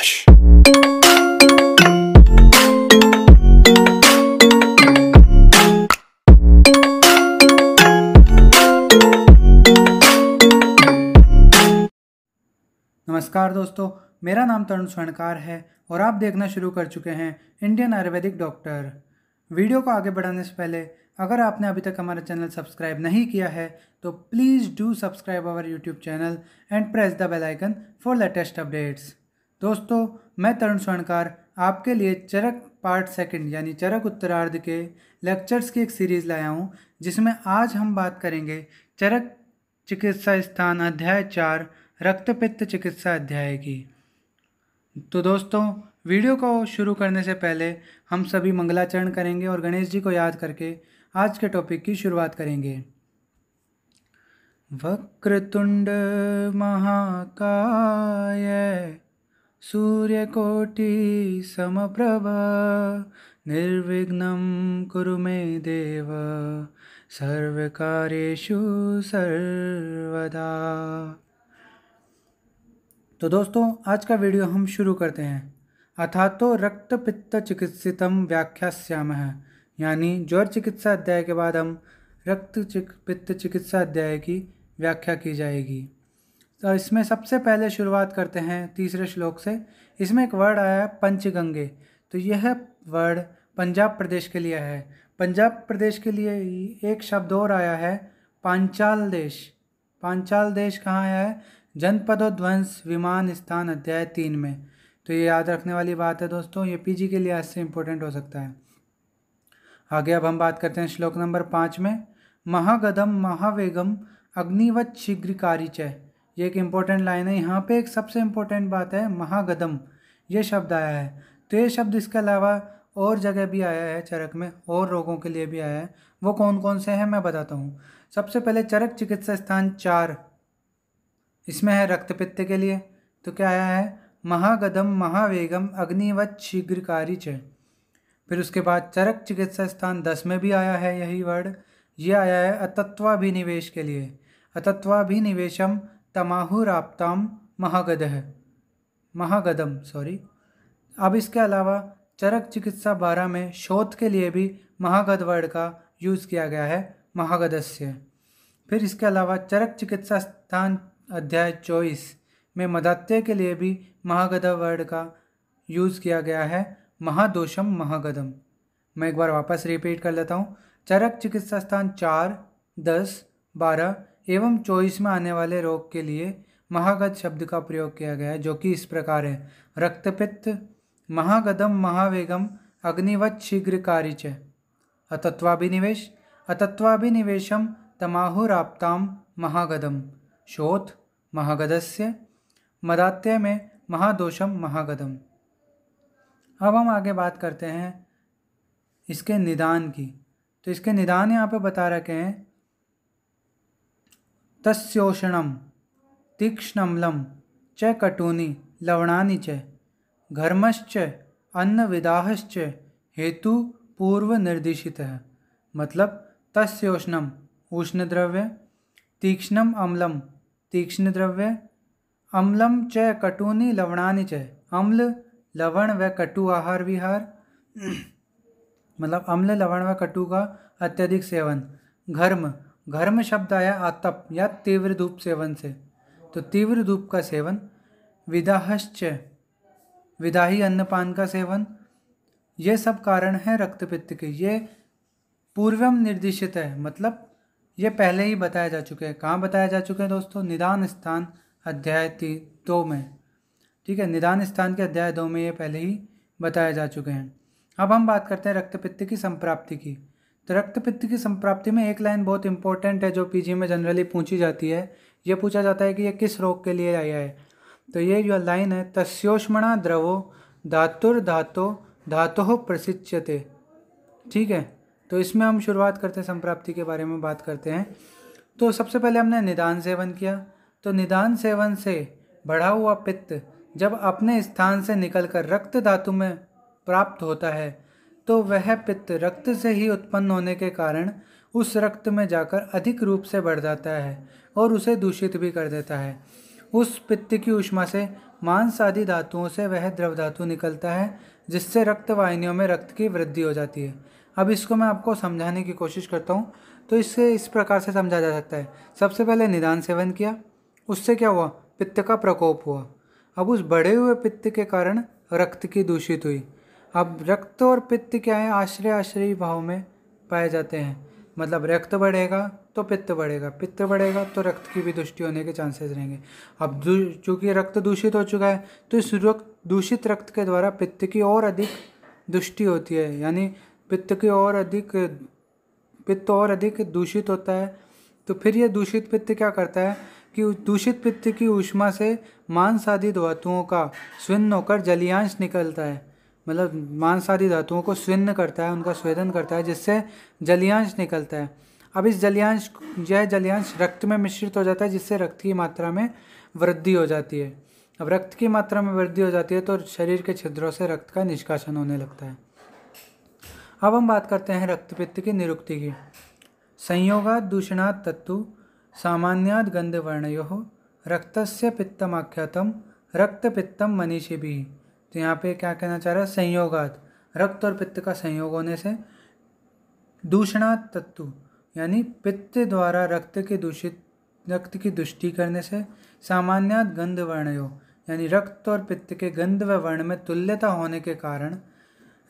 gosh. नमस्कार दोस्तों मेरा नाम तरुण स्वर्णकार है और आप देखना शुरू कर चुके हैं इंडियन आयुर्वेदिक डॉक्टर वीडियो को आगे बढ़ाने से पहले अगर आपने अभी तक हमारा चैनल सब्सक्राइब नहीं किया है तो please do subscribe our YouTube channel and press the bell icon for latest updates दोस्तों मैं तरुण स्वर्णकार आपके लिए चरक पार्ट सेकंड यानी चरक उत्तरार्ध के लेक्चर्स की एक सीरीज़ लाया हूँ जिसमें आज हम बात करेंगे चरक चिकित्सा स्थान अध्याय चार रक्तपित्त चिकित्सा अध्याय की तो दोस्तों वीडियो को शुरू करने से पहले हम सभी मंगलाचरण करेंगे और गणेश जी को याद करके आज के टॉपिक की शुरुआत करेंगे वक्रतुंड महाकाय सूर्यकोटि समप्रभा निर्विघ्नं कुरु मे देव सर्वकार्येषु सर्वदा तो दोस्तों आज का वीडियो हम शुरू करते हैं तो रक्त पित्त चिकित्सितम श्याम है यानी ज्वर चिकित्सा अध्याय के बाद हम रक्त चिक, पित्त चिकित्सा अध्याय की व्याख्या की जाएगी तो इसमें सबसे पहले शुरुआत करते हैं तीसरे श्लोक से इसमें एक वर्ड आया है पंचगंगे तो यह वर्ड पंजाब प्रदेश के लिए है पंजाब प्रदेश के लिए एक शब्द और आया है पांचाल देश पांचाल देश कहाँ आया है जनपदोध्वंस विमान स्थान अध्याय तीन में तो ये याद रखने वाली बात है दोस्तों ये पीजी के लिए आज से इम्पोर्टेंट हो सकता है आगे अब हम बात करते हैं श्लोक नंबर पाँच में महागदम महावेगम अग्निवत शीघ्र कारिचय ये एक इम्पॉर्टेंट लाइन है यहाँ पे एक सबसे इम्पोर्टेंट बात है महागदम ये शब्द आया है तो ये शब्द इसके अलावा और जगह भी आया है चरक में और रोगों के लिए भी आया है वो कौन कौन से हैं मैं बताता हूँ सबसे पहले चरक चिकित्सा स्थान चार इसमें है रक्तपित्त के लिए तो क्या आया है महागदम महावेगम अग्निवत शीघ्रकारी च फिर उसके बाद चरक चिकित्सा स्थान दस में भी आया है यही वर्ड ये आया है अतत्वाभिनिवेश के लिए अतत्वाभिनिवेशम तमाहुराप्ताम महागध महागदम सॉरी अब इसके अलावा चरक चिकित्सा बारह में शोध के लिए भी महागद वर्ड का यूज़ किया गया है महागदस्य फिर इसके अलावा चरक चिकित्सा स्थान अध्याय चौबीस में मदात्य के लिए भी महागद वर्ड का यूज़ किया गया है महादोषम महागदम मैं एक बार वापस रिपीट कर लेता हूँ चरक चिकित्सा स्थान चार दस बारह एवं चौबीस में आने वाले रोग के लिए महागत शब्द का प्रयोग किया गया है जो कि इस प्रकार है रक्तपित्त महागदम महावेगम अग्निवत शीघ्र कार्य च अतत्वाभिनिवेश अतत्वाभिनिवेशम तमाहुराप्ताम महागदम शोथ महागदस्य मदात्य में महादोषम महागदम अब हम आगे बात करते हैं इसके निदान की तो इसके निदान यहाँ पे बता रखे हैं तस्ोषण तीक्षणम्ल च कटूनी लवणानि च घर्मश्च अन्नविदाहश्च हेतु पूर्व निर्देशित है मतलब तस्ोषणम उष्ण द्रव्य तीक्ष्णम अम्लम तीक्ष्ण द्रव्य अम्लम च कटूनी लवणानि च अम्ल लवण व कटु आहार विहार मतलब अम्ल लवण व कटु का अत्यधिक सेवन घर्म घर्म शब्द आया आतप या तीव्र धूप सेवन से तो तीव्र धूप का सेवन विदाहश्च विदाही अन्नपान का सेवन ये सब कारण है रक्तपित्त के ये पूर्वम निर्देशित है मतलब ये पहले ही बताया जा चुके हैं कहाँ बताया जा चुके हैं दोस्तों निदान स्थान अध्याय ती दो में ठीक है निदान स्थान के अध्याय दो में ये पहले ही बताए जा चुके हैं अब हम बात करते हैं रक्तपित्त की संप्राप्ति की तो रक्त पित्त की संप्राप्ति में एक लाइन बहुत इंपॉर्टेंट है जो पीजी में जनरली पूछी जाती है ये पूछा जाता है कि यह किस रोग के लिए आया है तो ये जो लाइन है तस्योष्मणा द्रवो धातुर धातो धातो प्रसिच्यते ठीक है तो इसमें हम शुरुआत करते हैं संप्राप्ति के बारे में बात करते हैं तो सबसे पहले हमने निदान सेवन किया तो निदान सेवन से बढ़ा हुआ पित्त जब अपने स्थान से निकलकर रक्त धातु में प्राप्त होता है तो वह पित्त रक्त से ही उत्पन्न होने के कारण उस रक्त में जाकर अधिक रूप से बढ़ जाता है और उसे दूषित भी कर देता है उस पित्त की उष्मा से मांस आदि धातुओं से वह द्रव धातु निकलता है जिससे रक्त वाहिनियों में रक्त की वृद्धि हो जाती है अब इसको मैं आपको समझाने की कोशिश करता हूँ तो इससे इस प्रकार से समझा जा सकता है सबसे पहले निदान सेवन किया उससे क्या हुआ पित्त का प्रकोप हुआ अब उस बढ़े हुए पित्त के कारण रक्त की दूषित हुई अब रक्त और पित्त क्या है आश्रय आश्रय भाव में पाए जाते हैं मतलब रक्त बढ़ेगा तो पित्त बढ़ेगा पित्त बढ़ेगा तो रक्त की भी दुष्टि होने के चांसेस रहेंगे अब चूँकि रक्त दूषित हो चुका है तो इस दूषित रक्त के द्वारा पित्त की और अधिक दुष्टि होती है यानी पित्त की और अधिक पित्त और अधिक दूषित होता है तो फिर यह दूषित पित्त क्या करता है कि दूषित पित्त की ऊष्मा से मांस आदि धातुओं का स्विन्न होकर जलियांश निकलता है मतलब मांसाहारी धातुओं को स्विन्न करता है उनका स्वेदन करता है जिससे जलियांश निकलता है अब इस जलियांश यह जलियांश रक्त में मिश्रित हो जाता है जिससे रक्त की मात्रा में वृद्धि हो जाती है अब रक्त की मात्रा में वृद्धि हो जाती है तो शरीर के छिद्रों से रक्त का निष्कासन होने लगता है अब हम बात करते हैं रक्तपित्त की निरुक्ति की संयोगात दूषणात् तत्व सामान्यात गंधवर्णयो से पित्तमाख्यातम रक्तपित्तम मनीषी भी तो यहाँ पे क्या कहना चाह रहा है संयोगात रक्त और पित्त का संयोग होने से दूषणा तत्व यानी पित्त द्वारा रक्त के दूषित रक्त की दुष्टि करने से सामान्य गंध वर्णयो यानी रक्त और पित्त के गंध व वर्ण में तुल्यता होने के कारण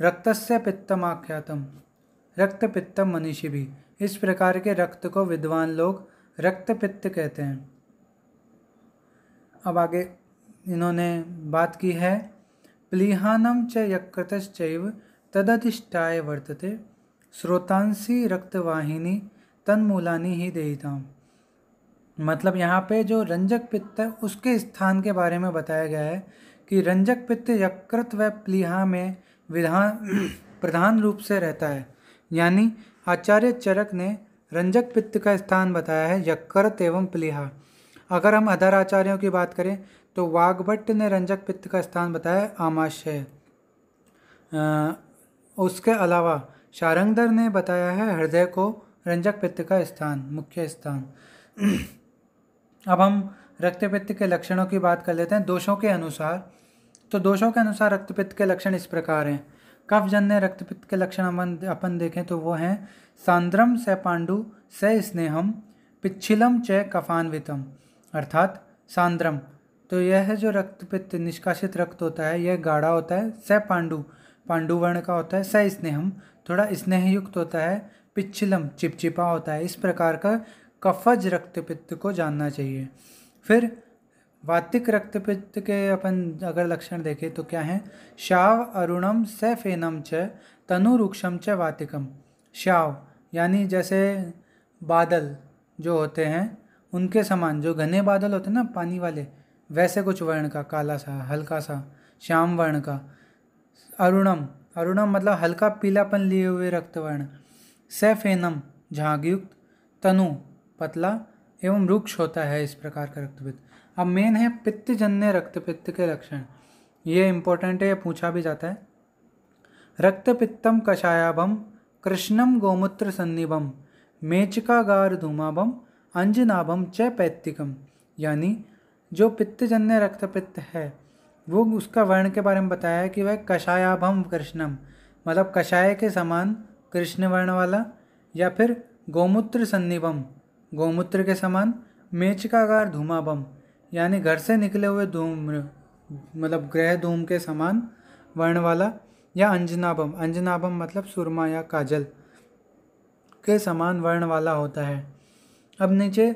रक्त से पित्तम आख्यातम रक्त पित्तम मनुष्य भी इस प्रकार के रक्त को विद्वान लोग रक्त पित्त कहते हैं अब आगे इन्होंने बात की है प्लीहानम च यकृत तदधिष्ठाय वर्तते स्रोतांसी रक्तवाहिनी तन्मूलानी ही देता मतलब यहाँ पे जो रंजक पित्त है उसके स्थान के बारे में बताया गया है कि रंजक पित्त यकृत व प्लीहा में विधान प्रधान रूप से रहता है यानी आचार्य चरक ने रंजक पित्त का स्थान बताया है यकृत एवं प्लीहा अगर हम अधर आचार्यों की बात करें तो वाघभट्ट ने रंजक पित्त का स्थान बताया आमाशय उसके अलावा शारंगदर ने बताया है हृदय को रंजक पित्त का स्थान मुख्य स्थान अब हम रक्तपित्त के लक्षणों की बात कर लेते हैं दोषों के अनुसार तो दोषों के अनुसार रक्तपित्त के लक्षण इस प्रकार हैं कफजन्य रक्तपित्त के लक्षण अपन अपन देखें तो वो हैं सांद्रम स पांडु स स्नेहम पिच्छिलम च कफान्वितम अर्थात सांद्रम तो यह जो रक्तपित्त निष्कासित रक्त होता है यह गाढ़ा होता है स पांडु पांडु वर्ण का होता है स स्नेहम थोड़ा स्नेहयुक्त होता है पिछलम चिपचिपा होता है इस प्रकार का कफज रक्तपित्त को जानना चाहिए फिर वातिक रक्तपित्त के अपन अगर लक्षण देखें तो क्या है शाव अरुणम स फेनम च तनु रुक्षम च वातिकम शाव यानी जैसे बादल जो होते हैं उनके समान जो घने बादल होते हैं ना पानी वाले वैसे कुछ वर्ण का काला सा हल्का सा श्याम वर्ण का अरुणम अरुणम मतलब हल्का पीलापन लिए हुए रक्त वर्ण सैफेनम झागयुक्त तनु पतला एवं रुक्ष होता है इस प्रकार का रक्तपित्त अब मेन है पित्तजन्य रक्तपित्त के लक्षण ये इंपॉर्टेंट है ये पूछा भी जाता है रक्तपित्तम कषायाभम कृष्णम गोमूत्र सन्निभम मेचकागार धूमाभम अंजनाभम च पैतिकम यानी जो पित्तजन्य रक्तपित्त है वो उसका वर्ण के बारे में बताया है कि वह कषायाभम कृष्णम मतलब कषाय के समान कृष्ण वर्ण वाला या फिर गौमूत्र सन्निबम गौमूत्र के समान मेचकागार धूमाभम यानी घर से निकले हुए धूम मतलब ग्रह धूम के समान वर्ण वाला या अंजनाबम अंजनाबम मतलब सुरमा या काजल के समान वर्ण वाला होता है अब नीचे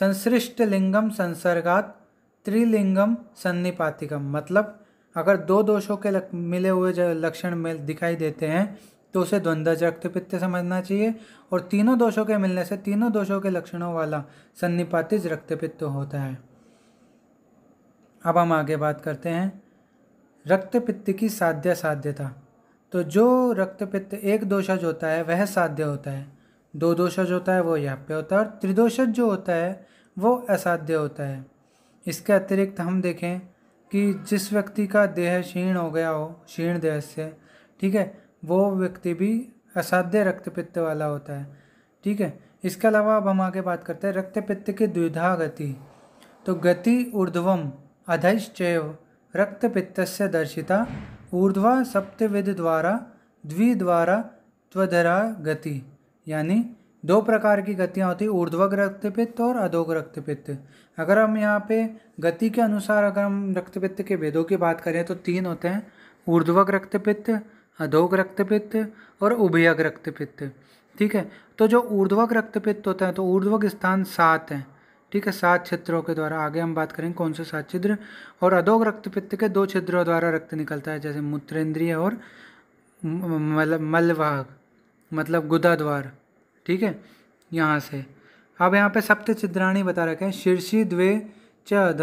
संश्रिष्ट लिंगम संसर्गात त्रिलिंगम सन्निपातिकम मतलब अगर दो दोषों के लक, मिले हुए लक्षण मिल दिखाई देते हैं तो उसे द्वंद्वाचक्त पित्त समझना चाहिए और तीनों दोषों के मिलने से तीनों दोषों के लक्षणों वाला सन्निपातिज रक्तपित्त होता है अब हम आगे बात करते हैं रक्तपित्त की साध्य साध्यता तो जो रक्तपित्त एक दोषज होता है वह साध्य होता है दो दोषज होता है वो यहाँ पे होता है और त्रिदोषज जो होता है वो असाध्य होता है इसके अतिरिक्त हम देखें कि जिस व्यक्ति का देह क्षीण हो गया हो क्षीण देह से ठीक है वो व्यक्ति भी असाध्य रक्तपित्त वाला होता है ठीक है इसके अलावा अब हम आगे बात करते हैं रक्तपित्त की द्विधा गति तो गति ऊर्ध्वम रक्त रक्तपित्त से दर्शिता ऊर्ध्वा सप्तविध द्वारा द्विद्वारा त्वधरा गति यानी दो प्रकार की गतियाँ होती है ऊर्ध्वग रक्तपित्त और अधोग रक्तपित्त अगर हम यहाँ पे गति के अनुसार अगर हम रक्तपित्त के भेदों की बात करें तो तीन होते हैं ऊर्ध्वग रक्तपित्त अधोग रक्तपित्त और उभयग रक्तपित्त ठीक है तो जो ऊर्ध्वक रक्तपित्त होता है तो ऊर्ध्वक स्थान सात हैं ठीक है सात छिद्रों के द्वारा आगे हम बात करेंगे कौन से सात छिद्र और अधोग रक्तपित्त के दो छिद्रों द्वारा रक्त निकलता है जैसे मूत्रेंद्रिय और मल मलवाहक मतलब गुदा द्वार ठीक है यहाँ से अब यहाँ पे सप्त चित्राणी बता रखे हैं शीर्षी द्वे चद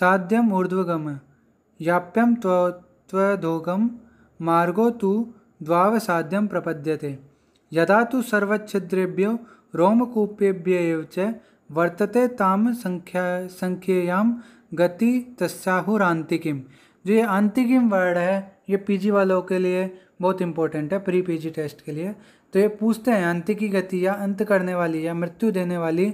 साध्यम ऊर्ध्वगम याप्यम त्वधोगम मार्गो तु साध्यम प्रपद्यते यदा तो सर्वच्छिद्रेभ्यो रोमकूप्येभ्य वर्तते ताम संख्या संख्येयां गति तस्याहुरांतिकिम जो ये अंतिकिम वर्ड है ये पीजी वालों के लिए बहुत इंपॉर्टेंट है प्री पीजी टेस्ट के लिए तो ये पूछते हैं अंत की गति या अंत करने वाली या मृत्यु देने वाली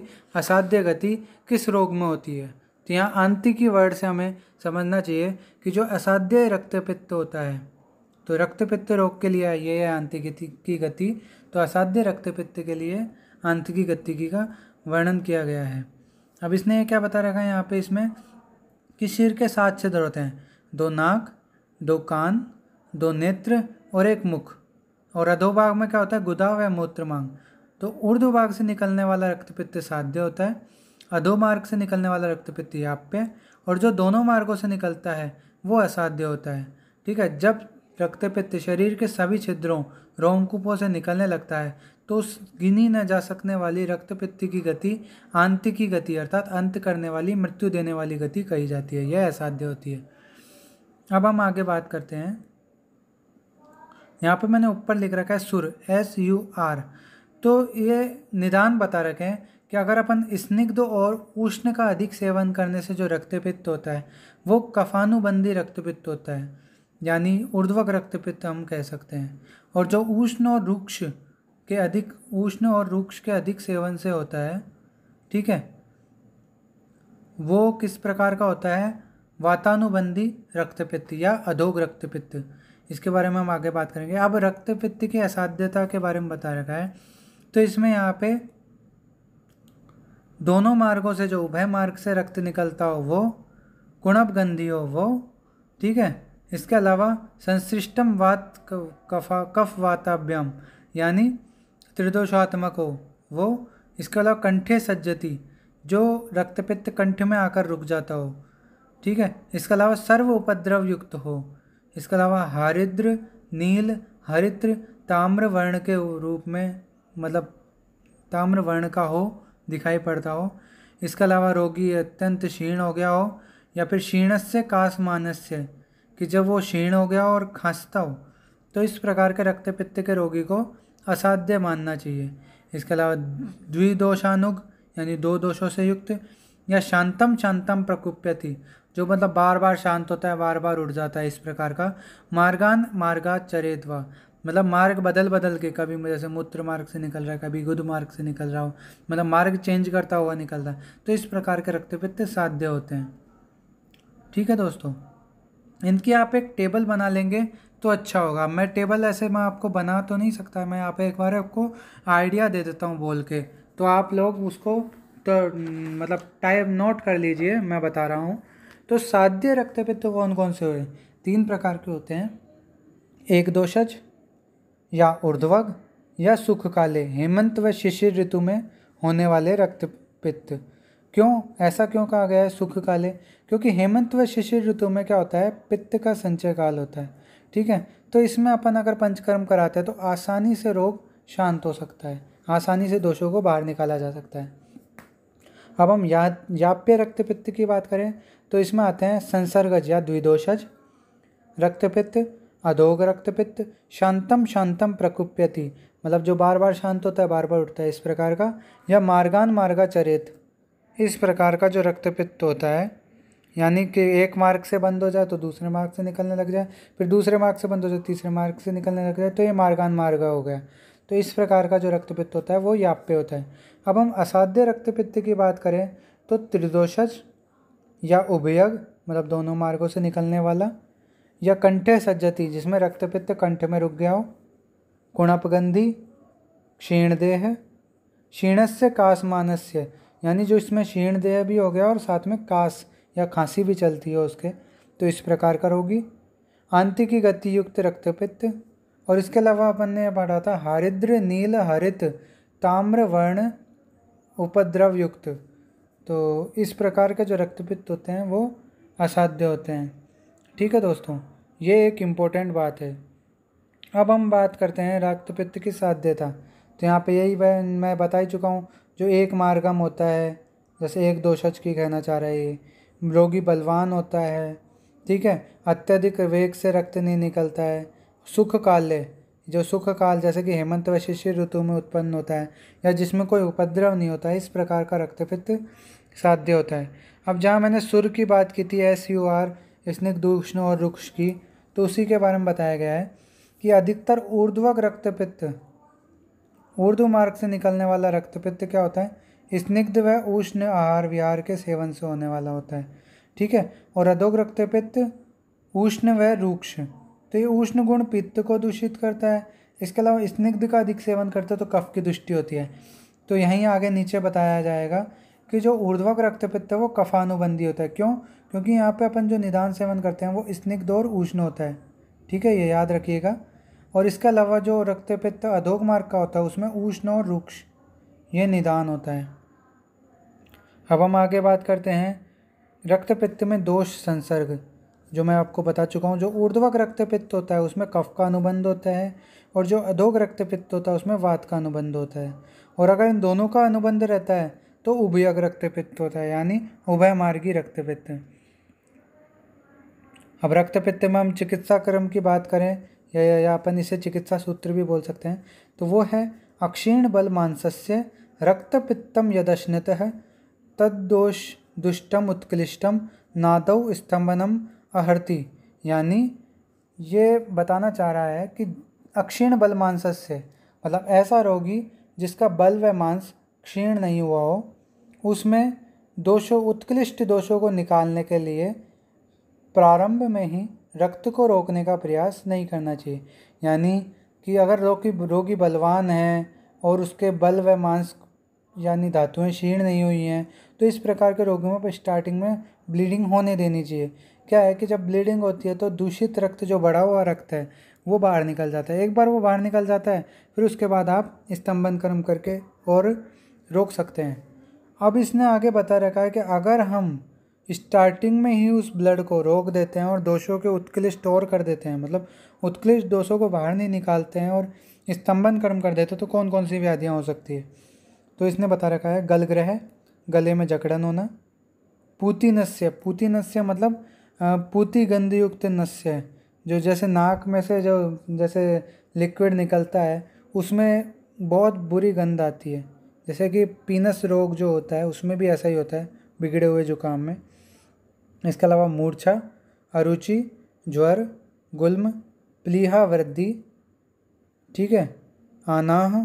असाध्य गति किस रोग में होती है तो यहाँ अंत की वर्ड से हमें समझना चाहिए कि जो असाध्य रक्तपित्त होता है तो रक्तपित्त रोग के लिए ये है अंत गति की गति तो असाध्य रक्तपित्त के लिए अंत की गति की का वर्णन किया गया है अब इसने क्या बता रखा है यहाँ पे इसमें कि शिर के सात छिद्र होते हैं दो नाक दो कान दो नेत्र और एक मुख और अधोभाग में क्या होता है गुदाव मूत्र मूत्रमांग तो उर्दू भाग से निकलने वाला रक्तपित्त साध्य होता है अधो मार्ग से निकलने वाला रक्तपित्त याप्य और जो दोनों मार्गों से निकलता है वो असाध्य होता है ठीक है जब रक्तपित्त शरीर के सभी छिद्रों रोमकूपों से निकलने लगता है तो उस गिनी न जा सकने वाली रक्तपित्त की गति आंत की गति अर्थात अंत करने वाली मृत्यु देने वाली गति कही जाती है यह असाध्य होती है अब हम आगे बात करते हैं यहाँ पे मैंने ऊपर लिख रखा है सुर एस यू आर तो ये निदान बता रखे हैं कि अगर अपन स्निग्ध और उष्ण का अधिक सेवन करने से जो रक्तपित्त होता है वो कफानुबंधी रक्तपित्त होता है यानी ऊर्ध्वक रक्तपित्त हम कह सकते हैं और जो उष्ण और रुक्ष के अधिक उष्ण और रुक्ष के अधिक सेवन से होता है ठीक है वो किस प्रकार का होता है वातानुबंधी रक्तपित्त या अधोग रक्तपित्त इसके बारे में हम आगे बात करेंगे अब रक्त पित्त की असाध्यता के बारे में बता रखा है तो इसमें यहाँ पे दोनों मार्गों से जो उभय मार्ग से रक्त निकलता हो वो कुणप गंधी हो वो ठीक है इसके अलावा संश्रिष्टम वात कफा कफ वाताभ्यम यानी त्रिदोषात्मक हो वो इसके अलावा कंठे सज्जती जो रक्तपित्त कंठ में आकर रुक जाता हो ठीक है इसके अलावा सर्व उपद्रव युक्त हो इसके अलावा हरिद्र नील हरित्र ताम्र वर्ण के रूप में मतलब ताम्र वर्ण का हो दिखाई पड़ता हो इसके अलावा रोगी अत्यंत क्षीण हो गया हो या फिर क्षीणस्य कास मानस्य कि जब वो क्षीण हो गया हो और खांसता हो तो इस प्रकार के रक्त पित्त के रोगी को असाध्य मानना चाहिए इसके अलावा द्विदोषानुग यानी दो दोषों से युक्त या शांतम शांतम प्रकुप्यति जो मतलब बार बार शांत होता है बार बार उड़ जाता है इस प्रकार का मार्गान मार्गा चरेतवा मतलब मार्ग बदल बदल के कभी जैसे मूत्र मार्ग से निकल रहा है कभी गुद मार्ग से निकल रहा हो मतलब मार्ग चेंज करता हुआ निकल रहा है तो इस प्रकार के रक्त पित्त साध्य होते हैं ठीक है दोस्तों इनकी आप एक टेबल बना लेंगे तो अच्छा होगा मैं टेबल ऐसे मैं आपको बना तो नहीं सकता मैं आप एक बार आपको आइडिया दे देता हूँ बोल के तो आप लोग उसको तो मतलब टाइप नोट कर लीजिए मैं बता रहा हूँ तो साध्य रक्तपित्त तो कौन कौन से हो रहे हैं तीन प्रकार के होते हैं एक दोषज या ऊर्ध्वग या सुख काले हेमंत व शिशिर ऋतु में होने वाले रक्तपित्त क्यों ऐसा क्यों कहा गया है सुख काले क्योंकि हेमंत व शिशिर ऋतु में क्या होता है पित्त का संचय काल होता है ठीक है तो इसमें अपन अगर पंचकर्म कराते हैं तो आसानी से रोग शांत हो सकता है आसानी से दोषों को बाहर निकाला जा सकता है अब हम याद याप्य रक्तपित्त की बात करें तो इसमें आते हैं संसर्गज या द्विदोषज रक्तपित्त अधोग रक्तपित्त शांतम शांतम प्रकुप्यति मतलब जो बार बार शांत होता है बार बार उठता है इस प्रकार का या मार्गान मार्गाचरित इस प्रकार का जो रक्तपित्त होता है यानी कि एक मार्ग से बंद हो जाए तो दूसरे मार्ग से निकलने लग जाए फिर दूसरे मार्ग से बंद हो जाए तीसरे मार्ग से निकलने लग जाए तो ये मार्गान मार्ग हो गया तो इस प्रकार का जो रक्तपित्त होता है वो याप्य होता है अब हम असाध्य रक्तपित्त की बात करें तो त्रिदोषज या उभयग मतलब दोनों मार्गों से निकलने वाला या कंठे सज्जति जिसमें रक्तपित्त कंठ में रुक गया हो कुणपगंधी क्षीणदेह क्षीणस्य कास मानस्य यानी जो इसमें क्षीणदेह भी हो गया और साथ में कास या खांसी भी चलती है उसके तो इस प्रकार का रोगी आंति की गति युक्त रक्तपित्त और इसके अलावा अपन ने पढ़ा था हरिद्र नील हरित ताम्र वर्ण उपद्रव युक्त तो इस प्रकार के जो रक्तपित्त होते हैं वो असाध्य होते हैं ठीक है दोस्तों ये एक इम्पोर्टेंट बात है अब हम बात करते हैं रक्तपित्त की साध्यता तो यहाँ पे यही मैं बता ही चुका हूँ जो एक मार्गम होता है जैसे एक दोषज की कहना चाह रहे ये रोगी बलवान होता है ठीक है अत्यधिक वेग से रक्त नहीं निकलता है सुख काल्य जो सुख काल जैसे कि हेमंत व शिष्य ऋतु में उत्पन्न होता है या जिसमें कोई उपद्रव नहीं होता है इस प्रकार का रक्तपित्त साध्य होता है अब जहाँ मैंने सुर की बात की थी एस यू आर स्निग्ध उष्ण और रुक्ष की तो उसी के बारे में बताया गया है कि अधिकतर ऊर्ध्वक रक्तपित्त ऊर्ध्व मार्ग से निकलने वाला रक्तपित्त क्या होता है स्निग्ध व उष्ण आहार विहार के सेवन से होने वाला होता है ठीक है और अधोग रक्तपित्त उष्ण व रूक्ष तो ये उष्ण गुण पित्त को दूषित करता है इसके अलावा स्निग्ध का अधिक सेवन करते तो कफ की दुष्टि होती है तो यहीं आगे नीचे बताया जाएगा कि जो ऊर्ध्वक रक्तपित्त है वो कफानुबंधी होता है क्यों क्योंकि यहाँ पे अपन जो निदान सेवन करते हैं वो स्निग्ध और उष्ण होता है ठीक है ये याद रखिएगा और इसके अलावा जो रक्तपित्त अधोग मार्ग का होता है उसमें उष्ण और रुक्ष ये निदान होता है अब हम आगे बात करते हैं रक्तपित्त में दोष संसर्ग जो मैं आपको बता चुका हूँ जो ऊर्ध्वक रक्तपित्त होता है उसमें कफ का अनुबंध होता है और जो अधोग रक्तपित्त होता है उसमें वात का अनुबंध होता है और अगर इन दोनों का अनुबंध रहता है तो उभयक रक्त पित्त होता है यानी उभय मार्गी रक्त पित्त अब रक्त पित्त में हम चिकित्सा क्रम की बात करें या, या, या अपन इसे चिकित्सा सूत्र भी बोल सकते हैं तो वो है अक्षीण बल मानसस्य रक्त पित्तम है तद्दोष दुष्टम उत्कृष्टम नादौ स्तंभनम अहर्ति यानी ये बताना चाह रहा है कि अक्षीण बल मानसस्य मतलब ऐसा रोगी जिसका बल व मांस क्षीण नहीं हुआ हो उसमें दोषों उत्कृष्ट दोषों को निकालने के लिए प्रारंभ में ही रक्त को रोकने का प्रयास नहीं करना चाहिए यानी कि अगर रोगी रोगी बलवान है और उसके बल व मांस यानी धातुएं क्षीण नहीं हुई हैं तो इस प्रकार के रोगियों पर स्टार्टिंग में ब्लीडिंग होने देनी चाहिए क्या है कि जब ब्लीडिंग होती है तो दूषित रक्त जो बढ़ा हुआ रक्त है वो बाहर निकल जाता है एक बार वो बाहर निकल जाता है फिर उसके बाद आप स्तंभन कर्म करके और रोक सकते हैं अब इसने आगे बता रखा है कि अगर हम स्टार्टिंग में ही उस ब्लड को रोक देते हैं और दोषों के उत्कृष्ट स्टोर कर देते हैं मतलब उत्कृष्ट दोषों को बाहर नहीं निकालते हैं और स्तंभन कर्म कर देते हैं तो कौन कौन सी व्याधियाँ हो सकती है तो इसने बता रखा है गलग्रह गले में जकड़न होना पूती नस्य पूती नस्य मतलब पूती गंधयुक्त नस्य जो जैसे नाक में से जो जैसे लिक्विड निकलता है उसमें बहुत बुरी गंध आती है जैसे कि पीनस रोग जो होता है उसमें भी ऐसा ही होता है बिगड़े हुए जुकाम में इसके अलावा मूर्छा अरुचि ज्वर गुल्म प्लीहा वृद्धि ठीक है आनाह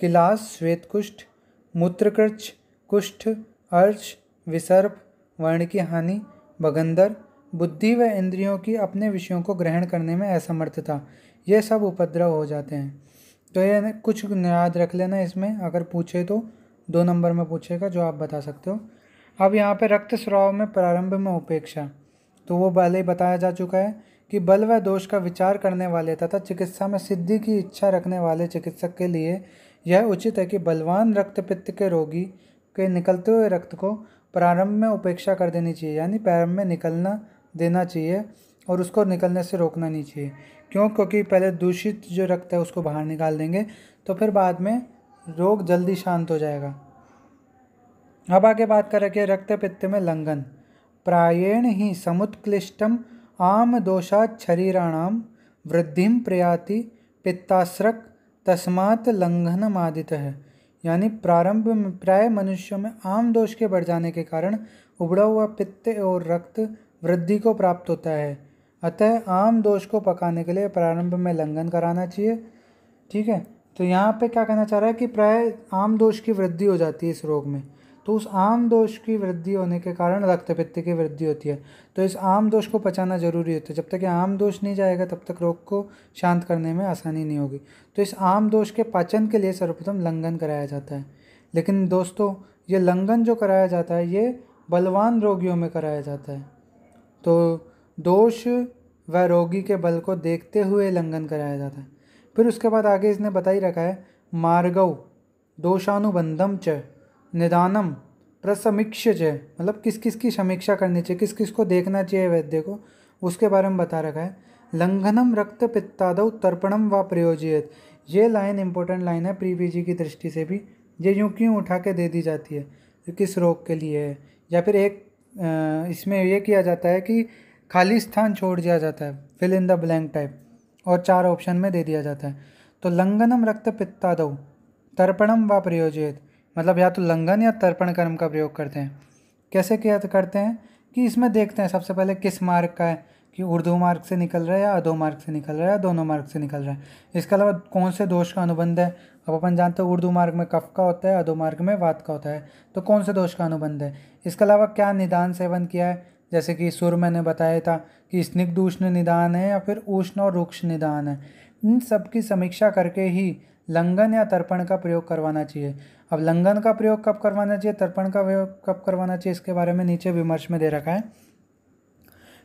किलास श्वेत कुष्ठ मूत्रकृच कुष्ठ अर्श विसर्प वर्ण की हानि भगंदर बुद्धि व इंद्रियों की अपने विषयों को ग्रहण करने में असमर्थता ये सब उपद्रव हो जाते हैं तो ये कुछ याद रख लेना इसमें अगर पूछे तो दो नंबर में पूछेगा जो आप बता सकते हो अब यहाँ पे रक्त स्राव में प्रारंभ में उपेक्षा तो वो पहले ही बताया जा चुका है कि बल व दोष का विचार करने वाले तथा चिकित्सा में सिद्धि की इच्छा रखने वाले चिकित्सक के लिए यह उचित है कि बलवान रक्त पित्त के रोगी के निकलते हुए रक्त को प्रारंभ में उपेक्षा कर देनी चाहिए यानी प्रारंभ में निकलना देना चाहिए और उसको निकलने से रोकना नहीं चाहिए क्यों क्योंकि पहले दूषित जो रक्त है उसको बाहर निकाल देंगे तो फिर बाद में रोग जल्दी शांत हो जाएगा अब आगे बात कर रखिए रक्त पित्त में लंघन प्रायेण ही समुत्कृष्टम आम दोषा शरीराणाम वृद्धि प्रयाति पित्ताश्रक तस्मात लंघन आदित है यानी प्रारंभ में प्राय मनुष्यों में आम दोष के बढ़ जाने के कारण उबड़ा हुआ पित्त और रक्त वृद्धि को प्राप्त होता है अतः आम दोष को पकाने के लिए प्रारंभ में लंघन कराना चाहिए ठीक है तो यहाँ पे क्या कहना चाह रहा है कि प्राय आम दोष की वृद्धि हो जाती है इस रोग में तो उस आम दोष की वृद्धि होने के कारण रक्तपित्त की वृद्धि होती है तो इस आम दोष को पचाना जरूरी होता है तो जब तक ये आम दोष नहीं जाएगा तब तक रोग को शांत करने में आसानी नहीं होगी तो इस आम दोष के पाचन के लिए सर्वप्रथम लंघन कराया जाता है लेकिन दोस्तों ये लंघन जो कराया जाता है ये बलवान रोगियों में कराया जाता है तो दोष व रोगी के बल को देखते हुए लंघन कराया जाता है फिर उसके बाद आगे इसने बता ही रखा है मार्गव दोषानुबंधम च निदानम प्रसमीक्ष च मतलब किस किस की समीक्षा करनी चाहिए किस किस को देखना चाहिए वैद्य को उसके बारे में बता रखा है लंघनम रक्त पित्ताद तर्पणम व प्रयोजित ये लाइन इंपॉर्टेंट लाइन है प्रीवीजी की दृष्टि से भी ये यूँ क्यों उठा के दे दी जाती है किस रोग के लिए है या फिर एक इसमें यह किया जाता है कि खाली स्थान छोड़ दिया जाता है fill in the blank type और चार ऑप्शन में दे दिया जाता है तो लंगनम रक्त पित्ता दो तर्पणम व प्रयोजित मतलब या तो लंगन या तर्पण कर्म का प्रयोग करते हैं कैसे किया तो करते हैं कि इसमें देखते हैं सबसे पहले किस मार्ग का है कि उर्दू मार्ग से निकल रहा है या अधो मार्ग से निकल रहा है या दोनों मार्ग से निकल रहा है इसके अलावा कौन से दोष का अनुबंध है अब अपन जानते हैं उर्दू मार्ग में कफ का होता है अधो मार्ग में वात का होता है तो कौन से दोष का अनुबंध है इसके अलावा क्या निदान सेवन किया है जैसे कि सुर मैंने बताया था कि स्निग्ध उष्ण निदान है या फिर उष्ण और रुक्ष निदान है इन सब की समीक्षा करके ही लंगन या तर्पण का प्रयोग करवाना चाहिए अब लंगन का प्रयोग कब करवाना चाहिए तर्पण का प्रयोग कब करवाना चाहिए इसके बारे में नीचे विमर्श में दे रखा है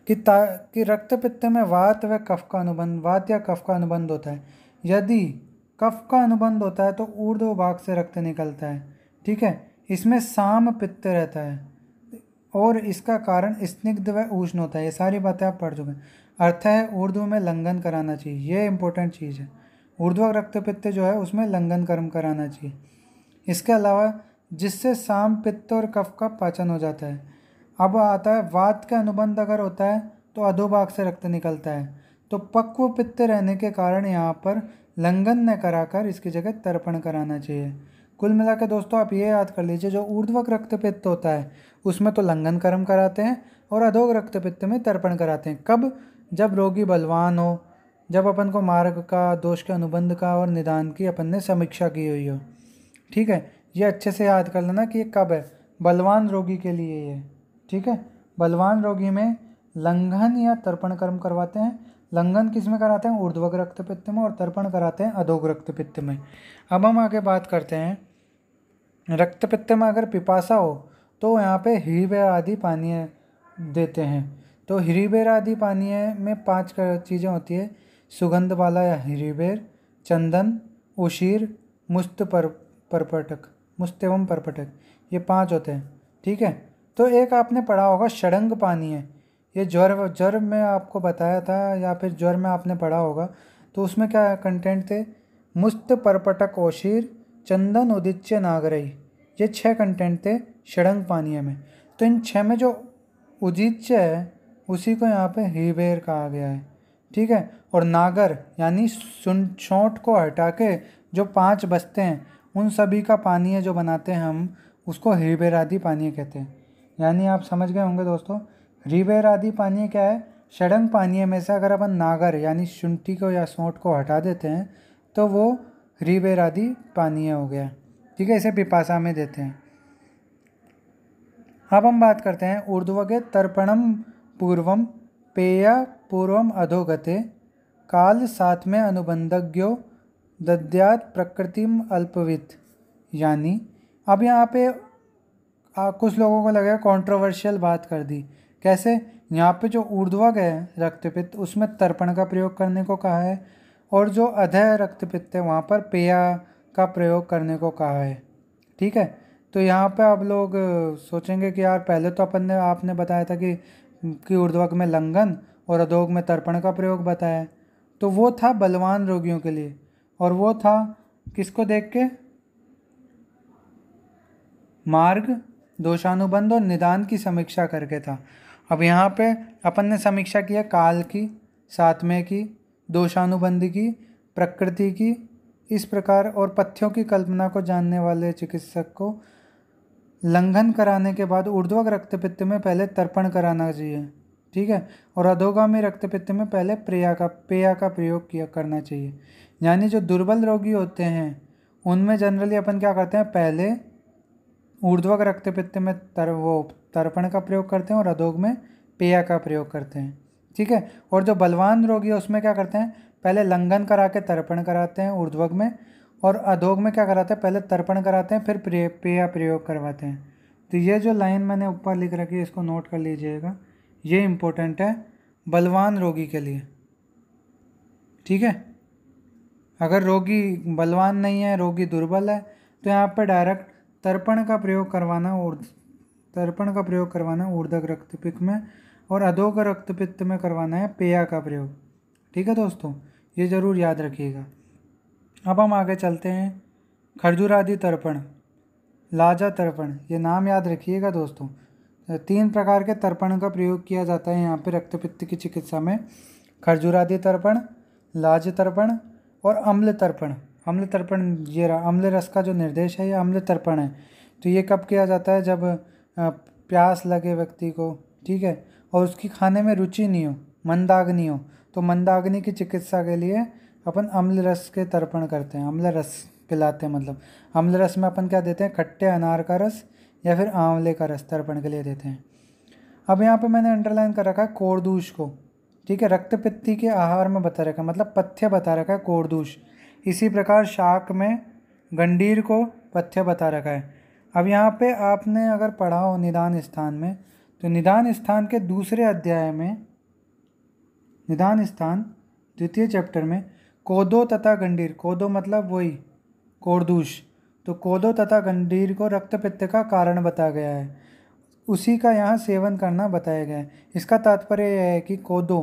कि ता कि रक्त पित्त में वात व कफ का अनुबंध वात या कफ का अनुबंध होता है यदि कफ का अनुबंध होता है तो ऊर्ध्व भाग से रक्त निकलता है ठीक है इसमें साम पित्त रहता है और इसका कारण स्निग्ध व उष्ण होता है ये सारी बातें आप पढ़ चुके हैं अर्थ है उर्दू में लंघन कराना चाहिए ये इंपॉर्टेंट चीज़ है उर्दू रक्त पित्त जो है उसमें लंघन कर्म कराना चाहिए इसके अलावा जिससे साम पित्त और कफ का पाचन हो जाता है अब आता है वात का अनुबंध अगर होता है तो अधोभाग से रक्त निकलता है तो पक्व पित्त रहने के कारण यहाँ पर लंघन न कराकर इसकी जगह तर्पण कराना चाहिए कुल मिला के दोस्तों आप ये याद कर लीजिए जो ऊर्ध्वक रक्त पित्त होता है उसमें तो लंघन कर्म कराते हैं और अधोग रक्त पित्त में तर्पण कराते हैं कब जब रोगी बलवान हो जब अपन को मार्ग का दोष के अनुबंध का और निदान की अपन ने समीक्षा की हुई हो ठीक है ये अच्छे से याद कर लेना कि ये कब है बलवान रोगी के लिए ये ठीक है बलवान रोगी में लंघन या तर्पण कर्म करवाते हैं लंघन किस में कराते हैं ऊर्ध्वग रक्त पित्त में और तर्पण कराते हैं अधोग रक्त पित्त में अब हम आगे बात करते हैं रक्त पित्त में अगर पिपासा हो तो यहाँ पे हिरीबेर आदि है, देते हैं तो हिरीबेर आदि है, में पांच चीज़ें होती है सुगंध वाला या हिरीबेर चंदन उशीर मुस्त पर परपटक मुस्त एवं परपटक ये पांच होते हैं ठीक है तो एक आपने पढ़ा होगा षडंग है ये ज्वर ज्वर में आपको बताया था या फिर ज्वर में आपने पढ़ा होगा तो उसमें क्या कंटेंट थे मुस्त परपटक ओशीर चंदन उदिच्य नागरई ये छः कंटेंट थे षडंग पानिया में तो इन छः में जो उजीच्य है उसी को यहाँ पे हिबेर कहा गया है ठीक है और नागर यानी सुन छोंट को हटा के जो पांच बस्ते हैं उन सभी का है जो बनाते हैं हम उसको हिबेर आदि पानीय कहते हैं यानी आप समझ गए होंगे दोस्तों रिबेर आदि पानी क्या है षडंग पानी में से अगर अपन नागर यानी शुंठी को या सोट को हटा देते हैं तो वो रिबेर आदि पानीय हो गया ठीक है इसे पिपासा में देते हैं अब हम बात करते हैं ऊर्ध्वगे तर्पणम पूर्वम पेय पूर्वम अधोगते काल साथ में अनुबंधज्ञो दद्यात प्रकृतिम अल्पवित यानी अब यहाँ पे आ, कुछ लोगों को लगेगा कंट्रोवर्शियल बात कर दी कैसे यहाँ पे जो ऊर्ध्वग है रक्तपित्त उसमें तर्पण का प्रयोग करने को कहा है और जो अधय रक्तपित्त है वहाँ पर पेया का प्रयोग करने को कहा है ठीक है तो यहाँ पे आप लोग सोचेंगे कि यार पहले तो अपन ने आपने बताया था कि कि उर्ध्वक में लंगन और अधोग में तर्पण का प्रयोग बताया तो वो था बलवान रोगियों के लिए और वो था किसको देख के मार्ग दोषानुबंध और निदान की समीक्षा करके था अब यहाँ पे अपन ने समीक्षा किया काल की सातवें की दोषानुबंध की प्रकृति की इस प्रकार और पथ्यों की कल्पना को जानने वाले चिकित्सक को लंघन कराने के बाद ऊर्ध्वक रक्तपित्त में पहले तर्पण कराना चाहिए ठीक है और अधोगामी रक्तपित्त में पहले प्रेया का पेया का प्रयोग किया करना चाहिए यानी जो दुर्बल रोगी होते हैं उनमें जनरली अपन क्या करते हैं पहले ऊर्ध्वक रक्तपित्त में तर वो तर्पण का प्रयोग करते हैं और अधोग में पेया का प्रयोग करते हैं ठीक है और जो बलवान रोगी है उसमें क्या करते हैं पहले लंघन करा के तर्पण कराते हैं ऊर्ध्वग में और अधोग में क्या कराते हैं पहले तर्पण कराते हैं फिर प्रे पेय प्रयोग करवाते हैं तो ये जो लाइन मैंने ऊपर लिख रखी है इसको नोट कर लीजिएगा ये इम्पोर्टेंट है बलवान रोगी के लिए ठीक है अगर रोगी बलवान नहीं है रोगी दुर्बल है तो यहाँ पर डायरेक्ट तर्पण का प्रयोग करवाना ऊर्ध तर्पण का प्रयोग करवाना ऊर्धक रक्तपित्त में और अधोग रक्तपित्त में करवाना है पेया का प्रयोग ठीक है दोस्तों ये ज़रूर याद रखिएगा अब हम आगे चलते हैं खरजुर आदि तर्पण लाजा तर्पण ये नाम याद रखिएगा दोस्तों तीन प्रकार के तर्पण का प्रयोग किया जाता है यहाँ पे रक्तपित्त की चिकित्सा में खरजुरादि तर्पण लाज तर्पण और अम्ल तर्पण अम्ल तर्पण ये अम्ल रस का जो निर्देश है ये अम्ल तर्पण है तो ये कब किया जाता है जब प्यास लगे व्यक्ति को ठीक है और उसकी खाने में रुचि नहीं हो मंदाग्नि हो तो मंदाग्नि की चिकित्सा के लिए अपन अम्ल रस के तर्पण करते हैं अम्ल रस पिलाते हैं मतलब अम्ल रस में अपन क्या देते हैं खट्टे अनार का रस या फिर आंवले का रस तर्पण के लिए देते हैं अब यहाँ पे मैंने अंडरलाइन कर रखा है कोरदूष को ठीक है रक्त पित्ती के आहार में बता रखा है मतलब पथ्य बता रखा है कोरदूष इसी प्रकार शाक में गंडीर को पथ्य बता रखा है अब यहाँ पे आपने अगर पढ़ा हो निदान स्थान में तो निदान स्थान के दूसरे अध्याय में निदान स्थान द्वितीय चैप्टर में कोदो तथा गंडीर कोदो मतलब वही कोर्दूश तो कोदो तथा गंडीर को रक्तपित्त का कारण बताया गया है उसी का यहाँ सेवन करना बताया गया है इसका तात्पर्य यह है कि कोदो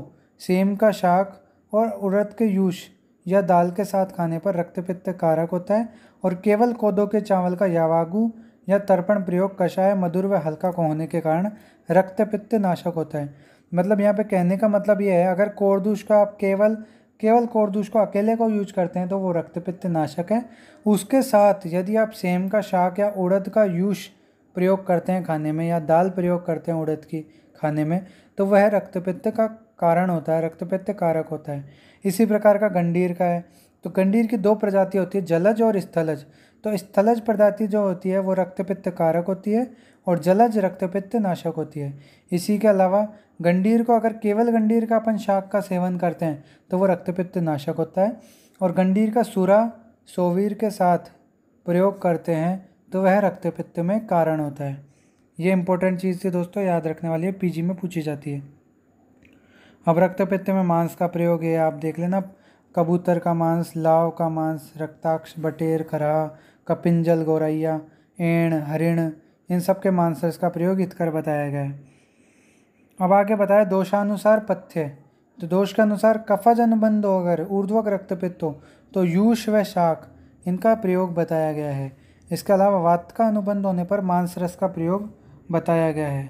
सेम का शाक और उड़द के यूश या दाल के साथ खाने पर रक्तपित्त कारक होता है और केवल कोदो के चावल का यावागू या तर्पण प्रयोग कषाय मधुर व हल्का को होने के कारण रक्तपित्त नाशक होता है मतलब यहाँ पे कहने का मतलब ये है अगर कोरदूष का आप केवल केवल कोरदूष को अकेले को यूज करते हैं तो वो रक्त पित्त नाशक है उसके साथ यदि आप सेम का शाक या उड़द का यूश प्रयोग करते हैं खाने में या दाल प्रयोग करते हैं उड़द की खाने में तो वह रक्तपित्त का कारण होता है रक्तपित्त कारक होता है इसी प्रकार का गंडीर का है तो गंडीर की दो प्रजाति होती है जलज और स्थलज तो स्थलज प्रजाति जो होती है वो रक्तपित्त कारक होती है और जलज रक्तपित्त नाशक होती है इसी के अलावा गंडीर को अगर केवल गंडीर का अपन शाक का सेवन करते हैं तो वो रक्तपित्त नाशक होता है और गंडीर का सूरा सोवीर के साथ प्रयोग करते हैं तो वह रक्तपित्त में कारण होता है ये इंपॉर्टेंट चीज़ थी दोस्तों याद रखने वाली है पीजी में पूछी जाती है अब रक्तपित्त में मांस का प्रयोग है आप देख लेना कबूतर का मांस लाव का मांस रक्ताक्ष बटेर खरा कपिंजल गौरैया एण हरिण इन सब के मांसर्स का प्रयोग इतकर बताया गया है अब आगे बताए दोषानुसार पथ्य तो दोष के अनुसार कफज अनुबंध हो अगर ऊर्ध्वक रक्तपित्त हो तो यूष व शाक इनका प्रयोग बताया गया है इसके अलावा वात का अनुबंध होने पर मांसरस का प्रयोग बताया गया है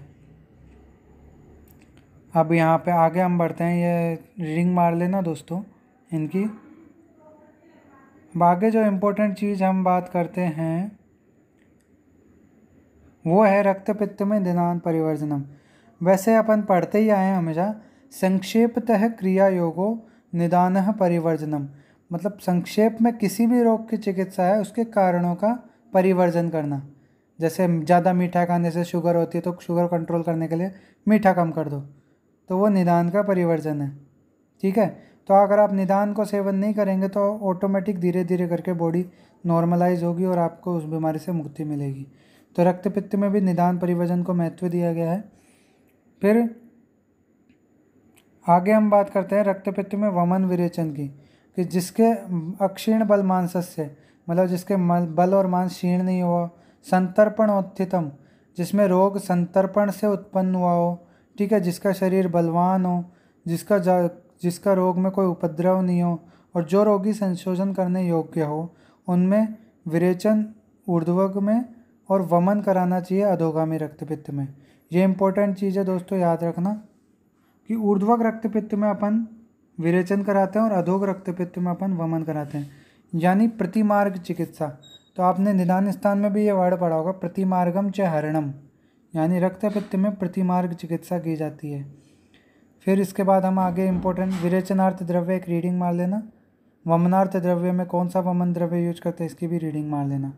अब यहाँ पे आगे हम बढ़ते हैं ये रिंग मार लेना दोस्तों इनकी अब आगे जो इम्पोर्टेंट चीज़ हम बात करते हैं वो है रक्तपित्त में दिनांत परिवर्जनम वैसे अपन पढ़ते ही आए हैं हमेशा संक्षेपतः क्रिया योगो निदान परिवर्जनम मतलब संक्षेप में किसी भी रोग की चिकित्सा है उसके कारणों का परिवर्जन करना जैसे ज़्यादा मीठा खाने से शुगर होती है तो शुगर कंट्रोल करने के लिए मीठा कम कर दो तो वो निदान का परिवर्जन है ठीक है तो अगर आप निदान को सेवन नहीं करेंगे तो ऑटोमेटिक धीरे धीरे करके बॉडी नॉर्मलाइज होगी और आपको उस बीमारी से मुक्ति मिलेगी तो रक्त पित्त में भी निदान परिवर्जन को महत्व दिया गया है फिर आगे हम बात करते हैं रक्तपित्त में वमन विरेचन की कि जिसके अक्षीण बल से मतलब जिसके बल और मांस क्षीण नहीं हुआ संतर्पण उत्थितम जिसमें रोग संतर्पण से उत्पन्न हुआ हो ठीक है जिसका शरीर बलवान हो जिसका जा जिसका रोग में कोई उपद्रव नहीं हो और जो रोगी संशोधन करने योग्य हो उनमें विरेचन ऊर्ध्वग में और वमन कराना चाहिए अधोगामी रक्तपित्त में ये इम्पोर्टेंट चीज़ है दोस्तों याद रखना कि ऊर्ध्वक रक्तपित्त में अपन विरेचन कराते हैं और अधोग रक्तपित्त में अपन वमन कराते हैं यानी प्रतिमार्ग चिकित्सा तो आपने निदान स्थान में भी ये वर्ड पढ़ा होगा प्रतिमार्गम च हरणम यानी रक्तपित्त में प्रतिमार्ग चिकित्सा की जाती है फिर इसके बाद हम आगे इम्पोर्टेंट विरेचनार्थ द्रव्य एक रीडिंग मार लेना वमनार्थ द्रव्य में कौन सा वमन द्रव्य यूज करते हैं इसकी भी रीडिंग मार लेना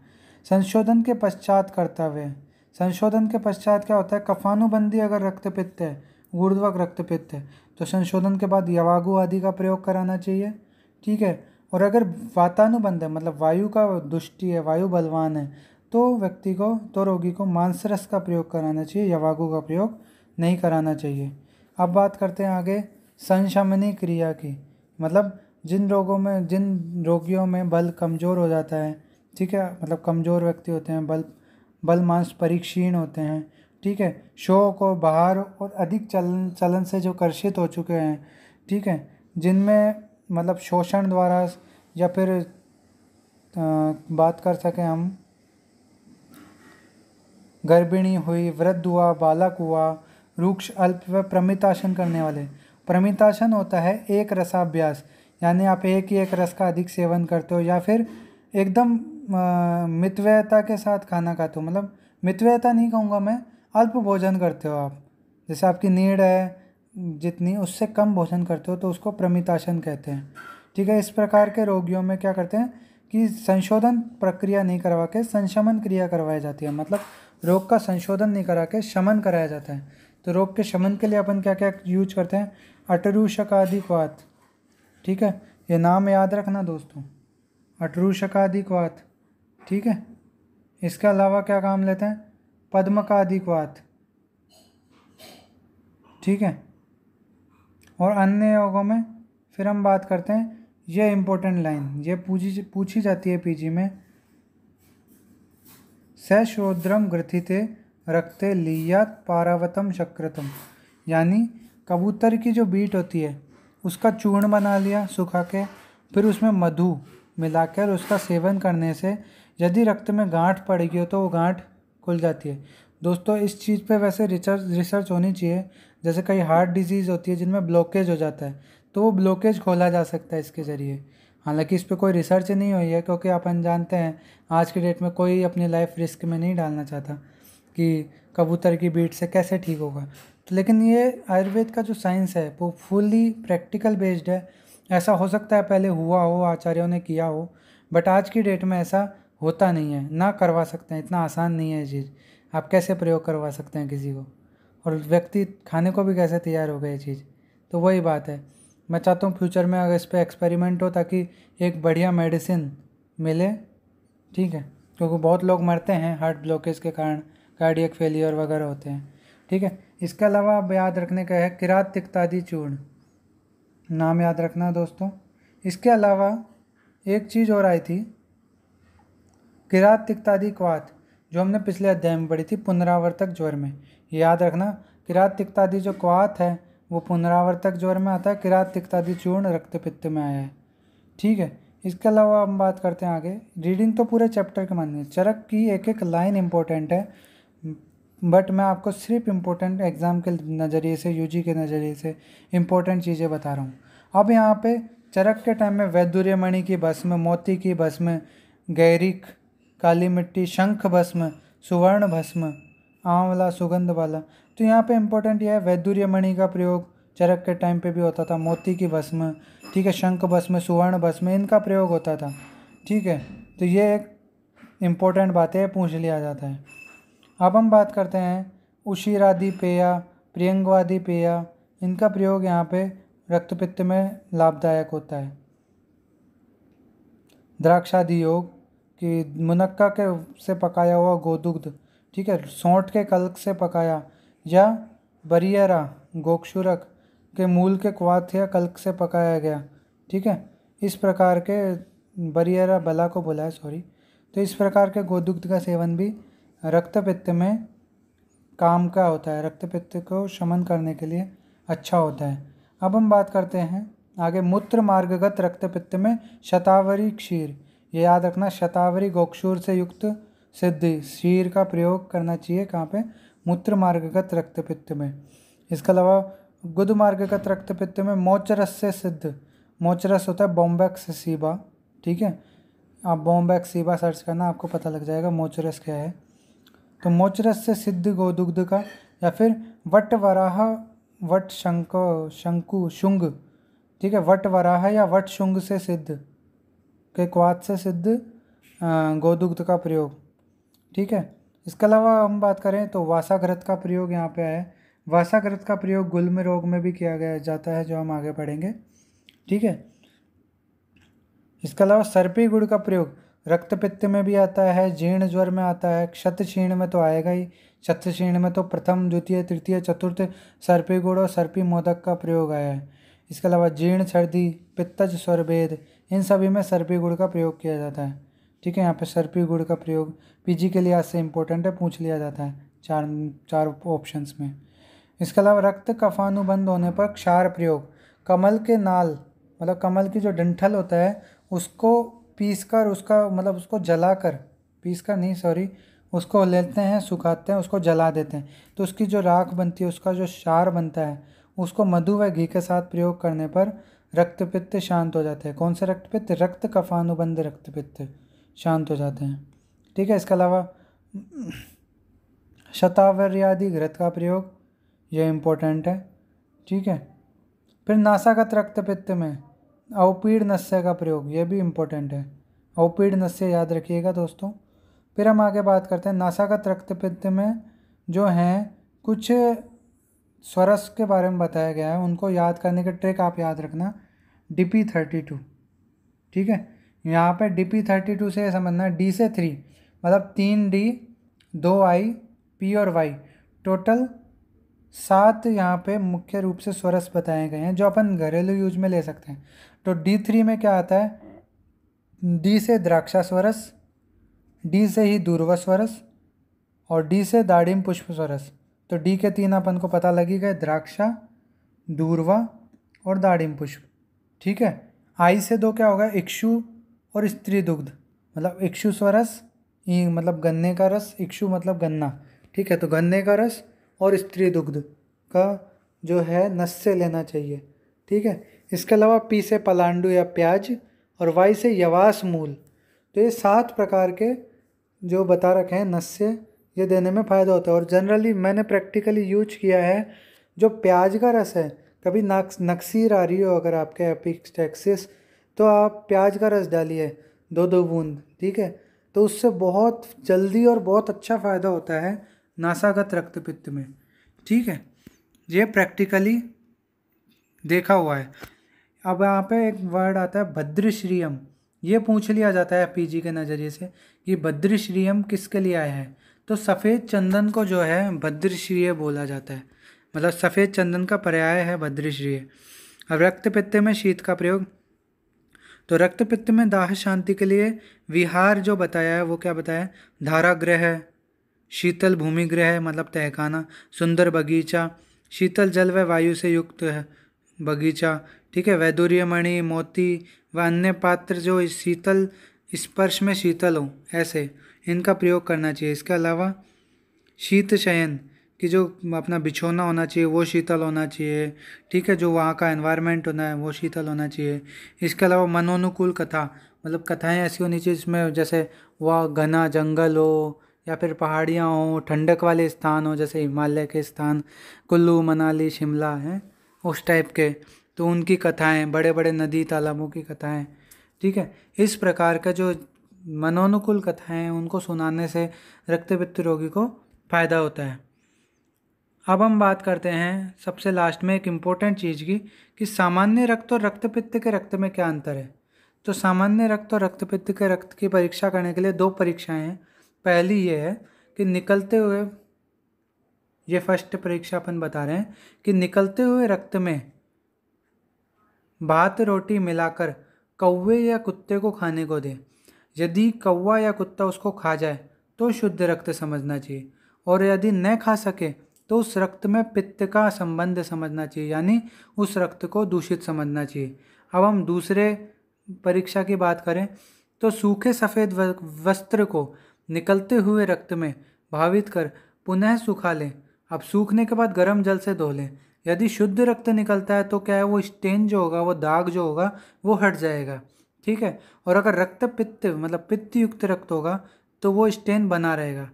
संशोधन के पश्चात कर्तव्य संशोधन के पश्चात क्या होता है कफानुबंधी अगर रक्त पित्त है ऊर्ध्वक रक्त पित्त है तो संशोधन के बाद यवागु आदि का प्रयोग कराना चाहिए ठीक है और अगर वातानुबंध है मतलब वायु का दुष्टि है वायु बलवान है तो व्यक्ति को तो रोगी को मांसरस का प्रयोग कराना चाहिए यवागु का प्रयोग नहीं कराना चाहिए अब बात करते हैं आगे संशमनी क्रिया की मतलब जिन रोगों में जिन रोगियों में बल कमज़ोर हो जाता है ठीक है मतलब कमज़ोर व्यक्ति होते हैं बल बल मांस परीक्षीण होते हैं ठीक है शोक और बाहर और अधिक चलन चलन से जो कर्षित हो चुके हैं ठीक है जिनमें मतलब शोषण द्वारा या फिर आ, बात कर सकें हम गर्भिणी हुई वृद्ध हुआ बालक हुआ रूक्ष अल्प व प्रमिताशन करने वाले प्रमिताशन होता है एक रसाभ्यास यानी आप एक ही एक रस का अधिक सेवन करते हो या फिर एकदम मितव्ययता के साथ खाना खाते हो मतलब मितव्ययता नहीं कहूँगा मैं अल्प भोजन करते हो आप जैसे आपकी नीड है जितनी उससे कम भोजन करते हो तो उसको प्रमिताशन कहते हैं ठीक है इस प्रकार के रोगियों में क्या करते हैं कि संशोधन प्रक्रिया नहीं करवा के संशमन क्रिया करवाई जाती है मतलब रोग का संशोधन नहीं करा के शमन कराया जाता है तो रोग के शमन के लिए अपन क्या क्या यूज करते हैं अटरूषकाधिकवात ठीक है ये नाम याद रखना दोस्तों अटरूषकाधिकवात ठीक है इसके अलावा क्या काम लेते हैं पद्म का अधिकवात ठीक है और अन्य योगों में फिर हम बात करते हैं ये इम्पोर्टेंट लाइन ये पूछी पूछी जाती है पीजी में सशोद्रम ग्रथिते रखते लियात पारावतम शक्रतम यानी कबूतर की जो बीट होती है उसका चूर्ण बना लिया सुखा के फिर उसमें मधु मिलाकर उसका सेवन करने से यदि रक्त में गांठ पड़ेगी हो तो वो गांठ खुल जाती है दोस्तों इस चीज़ पे वैसे रिसर्च रिसर्च होनी चाहिए जैसे कई हार्ट डिजीज़ होती है जिनमें ब्लॉकेज हो जाता है तो वो ब्लॉकेज खोला जा सकता है इसके ज़रिए हालांकि इस पर कोई रिसर्च नहीं हुई है क्योंकि अपन जानते हैं आज के डेट में कोई अपनी लाइफ रिस्क में नहीं डालना चाहता कि कबूतर की बीट से कैसे ठीक होगा तो लेकिन ये आयुर्वेद का जो साइंस है वो फुली प्रैक्टिकल बेस्ड है ऐसा हो सकता है पहले हुआ हो आचार्यों ने किया हो बट आज की डेट में ऐसा होता नहीं है ना करवा सकते हैं इतना आसान नहीं है ये चीज़ आप कैसे प्रयोग करवा सकते हैं किसी को और व्यक्ति खाने को भी कैसे तैयार हो गया ये चीज़ तो वही बात है मैं चाहता हूँ फ्यूचर में अगर इस पर एक्सपेरिमेंट हो ताकि एक बढ़िया मेडिसिन मिले ठीक है क्योंकि बहुत लोग मरते हैं हार्ट ब्लॉकेज के कारण कार्डियक फेलियर वगैरह होते हैं ठीक है इसके अलावा अब याद रखने का है किरात तिक्तादी चूर्ण नाम याद रखना दोस्तों इसके अलावा एक चीज़ और आई थी किरात तिक्तादि क्वात जो हमने पिछले अध्याय में पढ़ी थी पुनरावर्तक ज्वर में याद रखना किरात तिक्तादि जो क्वात है वो पुनरावर्तक ज्वर में आता है किरात तिक्तादि चूर्ण रक्त पित्त में आया है ठीक है इसके अलावा हम बात करते हैं आगे रीडिंग तो पूरे चैप्टर के माननी है चरक की एक एक लाइन इम्पोर्टेंट है बट मैं आपको सिर्फ इम्पोर्टेंट एग्ज़ाम के नज़रिए से यू के नज़रिए से इम्पोर्टेंट चीज़ें बता रहा हूँ अब यहाँ पे चरक के टाइम में वैदुर्यमणि की बस में मोती की बस में गैरिक काली मिट्टी शंख भस्म सुवर्ण भस्म आंवला सुगंध वाला तो यहाँ पे इम्पोर्टेंट यह है वैदुर्य मणि का प्रयोग चरक के टाइम पे भी होता था मोती की भस्म ठीक है शंख भस्म सुवर्ण भस्म इनका प्रयोग होता था ठीक है तो ये एक इम्पोर्टेंट बात है पूछ लिया जाता है अब हम बात करते हैं उशीरादि पेया प्रियंगवादि पेया इनका प्रयोग यहाँ पे रक्तपित्त में लाभदायक होता है द्राक्षादि योग कि मुनक्का के से पकाया हुआ गोदुग्ध ठीक है सौंठ के कल्क से पकाया या बरियरा गोक्षुरक के मूल के क्वाथ या कल्क से पकाया गया ठीक है इस प्रकार के बरियरा बला को बुलाया सॉरी तो इस प्रकार के गोदुग्ध का सेवन भी रक्तपित्त में काम का होता है रक्तपित्त को शमन करने के लिए अच्छा होता है अब हम बात करते हैं आगे मूत्र मार्गगत रक्तपित्त में शतावरी क्षीर ये याद रखना शतावरी गोक्षूर से युक्त सिद्धि शीर का प्रयोग करना चाहिए कहाँ पे मूत्र मार्गगत पित्त में इसके अलावा गुद मार्गगत पित्त में मोचरस से सिद्ध मोचरस होता है बॉम्बैक्स सीबा ठीक है आप बॉम्बैक्स सीबा सर्च करना आपको पता लग जाएगा मोचरस क्या है तो मोचरस से सिद्ध गोदुग्ध का या फिर वट वराह वट शंक शंकु शुंग ठीक है वट वराह या वट शुंग से सिद्ध के क्वाद से सिद्ध गोदुग्ध का प्रयोग ठीक है इसके अलावा हम बात करें तो वासाग्रत का प्रयोग यहाँ पे है वासाग्रत का प्रयोग गुलम रोग में भी किया गया जाता है जो हम आगे पढ़ेंगे ठीक है इसके अलावा सर्पी गुड़ का प्रयोग रक्त पित्त में भी आता है जीर्ण ज्वर में आता है क्षत क्षीण में तो आएगा ही क्षत क्षीण में तो प्रथम द्वितीय तृतीय चतुर्थ सर्पी गुड़ और सर्पी मोदक का प्रयोग आया है इसके अलावा जीर्ण सर्दी पित्तज स्वरभेद इन सभी में सर्पी गुड़ का प्रयोग किया जाता है ठीक है यहाँ पे सर्पी गुड़ का प्रयोग पीजी के लिए आज से इम्पोर्टेंट है पूछ लिया जाता है चार चार ऑप्शंस में इसके अलावा रक्त कफानुबंध होने पर क्षार प्रयोग कमल के नाल मतलब कमल की जो डंठल होता है उसको पीस कर उसका मतलब उसको जला कर पीस कर नहीं सॉरी उसको लेते हैं सुखाते हैं उसको जला देते हैं तो उसकी जो राख बनती है उसका जो क्षार बनता है उसको मधु व घी के साथ प्रयोग करने पर रक्तपित्त शांत हो जाते हैं कौन से रक्तपित्त रक्त कफानुबंध रक्तपित्त शांत हो जाते हैं ठीक है इसके अलावा आदि घृत का प्रयोग यह इम्पोर्टेंट है ठीक है फिर नासागत रक्तपित्त में अवपीड़ नस्य का प्रयोग यह भी इम्पोर्टेंट है अवपीड़ नस्य याद रखिएगा दोस्तों फिर हम आगे बात करते हैं नासागत रक्तपित्त में जो हैं कुछ स्वरस के बारे में बताया गया है उनको याद करने के ट्रिक आप याद रखना डी पी थर्टी टू ठीक है यहाँ पे डी पी थर्टी टू से समझना डी से थ्री मतलब तीन डी दो आई पी और वाई टोटल सात यहाँ पे मुख्य रूप से स्वरस बताए गए हैं जो अपन घरेलू यूज में ले सकते हैं तो डी थ्री में क्या आता है डी से द्राक्षा स्वरस डी से ही दूर्वा स्वरस और डी से दाढ़िम पुष्प स्वरस तो डी के तीन अपन को पता लगी गए द्राक्षा दूरवा और दाड़िम पुष्प ठीक है आई से दो क्या होगा इक्षु और स्त्री दुग्ध मतलब इक्षु स्वरस मतलब गन्ने का रस इक्षु मतलब गन्ना ठीक है तो गन्ने का रस और स्त्री दुग्ध का जो है नस से लेना चाहिए ठीक है इसके अलावा पी से पलांडू या प्याज और वाई से यवास मूल तो ये सात प्रकार के जो बता रखे हैं नस्य ये देने में फ़ायदा होता है और जनरली मैंने प्रैक्टिकली यूज किया है जो प्याज का रस है कभी नक्स नक्सीर आ रही हो अगर आपके एपिक्स टैक्सिस तो आप प्याज का रस डालिए दो दो बूंद ठीक है तो उससे बहुत जल्दी और बहुत अच्छा फ़ायदा होता है नासागत रक्तपित्त में ठीक है ये प्रैक्टिकली देखा हुआ है अब यहाँ पे एक वर्ड आता है भद्रश्रियम ये पूछ लिया जाता है पीजी के नज़रिए से कि भद्रश्रियम किसके लिए आया है तो सफ़ेद चंदन को जो है भद्रश्रीय बोला जाता है मतलब सफ़ेद चंदन का पर्याय है भद्रश्रिय अब रक्त पित्त में शीत का प्रयोग तो रक्त पित्त में दाह शांति के लिए विहार जो बताया है वो क्या बताया धारा ग्रह शीतल भूमि ग्रह मतलब तहखाना सुंदर बगीचा शीतल जल व वायु से युक्त है बगीचा ठीक है मणि मोती व अन्य पात्र जो शीतल स्पर्श में शीतल हो ऐसे इनका प्रयोग करना चाहिए इसके अलावा शीत शयन कि जो अपना बिछोना होना चाहिए वो शीतल होना चाहिए ठीक है जो वहाँ का एनवायरनमेंट होना है वो शीतल होना चाहिए इसके अलावा मनोनुकूल कथा मतलब कथाएं ऐसी होनी चाहिए जिसमें जैसे वह घना जंगल हो या फिर पहाड़ियाँ हो ठंडक वाले स्थान हो जैसे हिमालय के स्थान कुल्लू मनाली शिमला हैं उस टाइप के तो उनकी कथाएँ बड़े बड़े नदी तालाबों की कथाएँ ठीक है इस प्रकार का जो मनोनुकूल कथाएं उनको सुनाने से रक्त पित्त रोगी को फ़ायदा होता है अब हम बात करते हैं सबसे लास्ट में एक इम्पोर्टेंट चीज़ की कि सामान्य रक्त और रक्त पित्त के रक्त में क्या अंतर है तो सामान्य रक्त और रक्त पित्त के रक्त की परीक्षा करने के लिए दो परीक्षाएं हैं पहली ये है कि निकलते हुए ये फर्स्ट परीक्षा अपन बता रहे हैं कि निकलते हुए रक्त में भात रोटी मिलाकर कौवे या कुत्ते को खाने को दें यदि कौवा या कुत्ता उसको खा जाए तो शुद्ध रक्त समझना चाहिए और यदि न खा सके तो उस रक्त में पित्त का संबंध समझना चाहिए यानी उस रक्त को दूषित समझना चाहिए अब हम दूसरे परीक्षा की बात करें तो सूखे सफ़ेद वस्त्र को निकलते हुए रक्त में भावित कर पुनः सुखा लें अब सूखने के बाद गर्म जल से धो लें यदि शुद्ध रक्त निकलता है तो क्या है वो स्टेन जो होगा वो दाग जो होगा वो हट जाएगा ठीक है और अगर रक्त पित्त मतलब पित्त युक्त रक्त होगा तो वो स्टेन बना रहेगा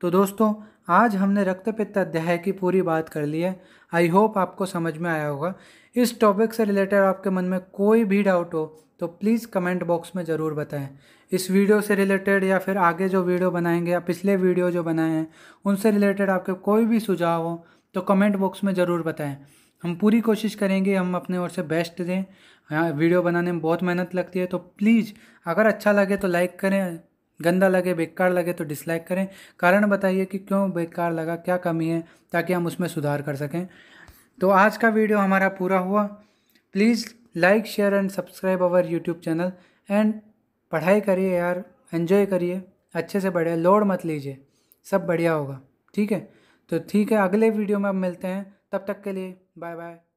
तो दोस्तों आज हमने रक्त पित्त अध्याय की पूरी बात कर ली है आई होप आपको समझ में आया होगा इस टॉपिक से रिलेटेड आपके मन में कोई भी डाउट हो तो प्लीज़ कमेंट बॉक्स में ज़रूर बताएं इस वीडियो से रिलेटेड या फिर आगे जो वीडियो बनाएंगे या पिछले वीडियो जो बनाए हैं उनसे रिलेटेड आपके कोई भी सुझाव हो तो कमेंट बॉक्स में ज़रूर बताएं हम पूरी कोशिश करेंगे हम अपने ओर से बेस्ट दें यहाँ वीडियो बनाने में बहुत मेहनत लगती है तो प्लीज़ अगर अच्छा लगे तो लाइक करें गंदा लगे बेकार लगे तो डिसलाइक करें कारण बताइए कि क्यों बेकार लगा क्या कमी है ताकि हम उसमें सुधार कर सकें तो आज का वीडियो हमारा पूरा हुआ please like share and subscribe our YouTube channel and पढ़ाई करिए यार एन्जॉय करिए अच्छे से बढ़िया लोड मत लीजिए सब बढ़िया होगा ठीक है तो ठीक है अगले वीडियो में अब मिलते हैं तब तक के लिए Bye bye.